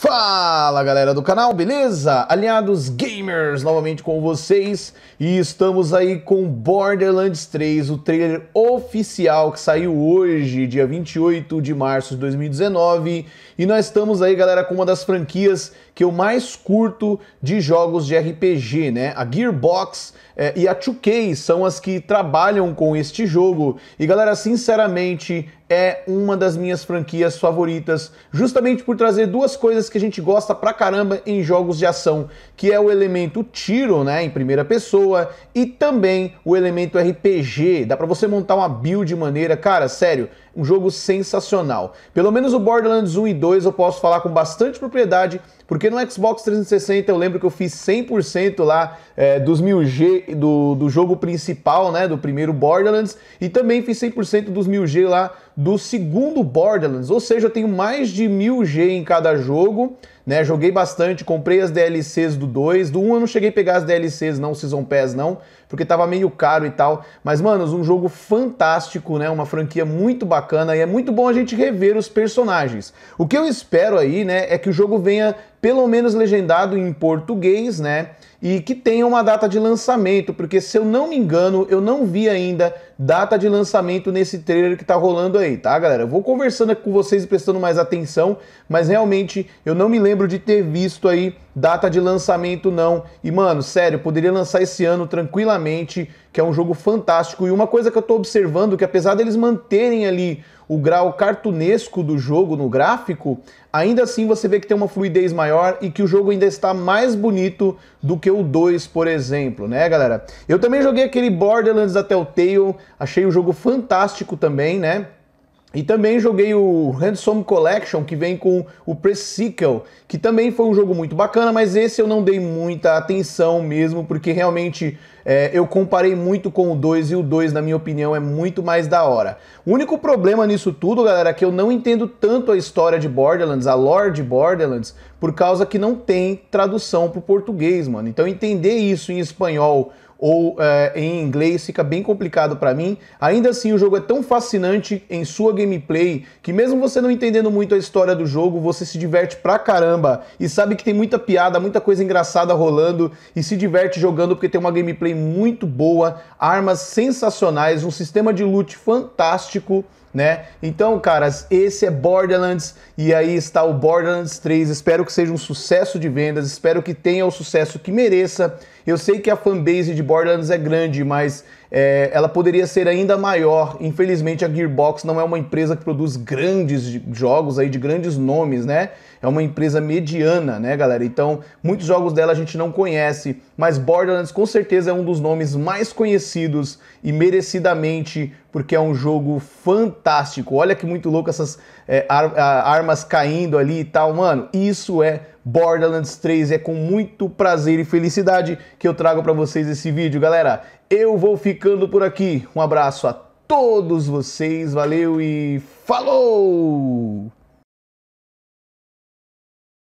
Fala galera do canal, beleza? Aliados Game gamers, novamente com vocês e estamos aí com Borderlands 3, o trailer oficial que saiu hoje, dia 28 de março de 2019, e nós estamos aí, galera, com uma das franquias que eu mais curto de jogos de RPG, né? A Gearbox é, e a 2K são as que trabalham com este jogo. E galera, sinceramente, é uma das minhas franquias favoritas, justamente por trazer duas coisas que a gente gosta pra caramba em jogos de ação, que é o elemento elemento tiro, né, em primeira pessoa, e também o elemento RPG. Dá para você montar uma build de maneira, cara, sério, um jogo sensacional. Pelo menos o Borderlands 1 e 2 eu posso falar com bastante propriedade, porque no Xbox 360 eu lembro que eu fiz 100% lá é, dos 1000G do, do jogo principal, né, do primeiro Borderlands, e também fiz 100% dos 1000G lá do segundo Borderlands, ou seja, eu tenho mais de 1000G em cada jogo, né, joguei bastante, comprei as DLCs do 2, do 1 eu não cheguei a pegar as DLCs não, Season Pass não, porque tava meio caro e tal, mas mano, um jogo fantástico, né, uma franquia muito bacana, bacana e é muito bom a gente rever os personagens. O que eu espero aí, né, é que o jogo venha pelo menos legendado em português, né? E que tenha uma data de lançamento, porque se eu não me engano, eu não vi ainda data de lançamento nesse trailer que tá rolando aí, tá, galera? Eu vou conversando com vocês e prestando mais atenção, mas realmente eu não me lembro de ter visto aí data de lançamento não. E mano, sério, poderia lançar esse ano tranquilamente que é um jogo fantástico. E uma coisa que eu estou observando que apesar deles manterem ali o grau cartunesco do jogo no gráfico, ainda assim você vê que tem uma fluidez maior e que o jogo ainda está mais bonito do que o 2, por exemplo, né, galera? Eu também joguei aquele Borderlands até o Tale, achei o jogo fantástico também, né? E também joguei o Handsome Collection, que vem com o Pre-Sequel, que também foi um jogo muito bacana, mas esse eu não dei muita atenção mesmo, porque realmente é, eu comparei muito com o 2 e o 2, na minha opinião, é muito mais da hora. O único problema nisso tudo, galera, é que eu não entendo tanto a história de Borderlands, a lore de Borderlands, por causa que não tem tradução para o português, mano. Então entender isso em espanhol ou é, em inglês, fica bem complicado para mim. Ainda assim, o jogo é tão fascinante em sua gameplay que, mesmo você não entendendo muito a história do jogo, você se diverte pra caramba e sabe que tem muita piada, muita coisa engraçada rolando e se diverte jogando porque tem uma gameplay muito boa, armas sensacionais, um sistema de loot fantástico né? Então, caras, esse é Borderlands e aí está o Borderlands 3. Espero que seja um sucesso de vendas, espero que tenha o sucesso que mereça. Eu sei que a fanbase de Borderlands é grande, mas é, ela poderia ser ainda maior. Infelizmente, a Gearbox não é uma empresa que produz grandes jogos aí de grandes nomes, né? É uma empresa mediana, né, galera? Então, muitos jogos dela a gente não conhece, mas Borderlands com certeza é um dos nomes mais conhecidos e merecidamente porque é um jogo fantástico. Olha que muito louco essas é, ar, armas caindo ali e tal, mano. Isso é Borderlands 3. É com muito prazer e felicidade que eu trago para vocês esse vídeo, galera. Eu vou ficando por aqui. Um abraço a todos vocês, valeu e falou!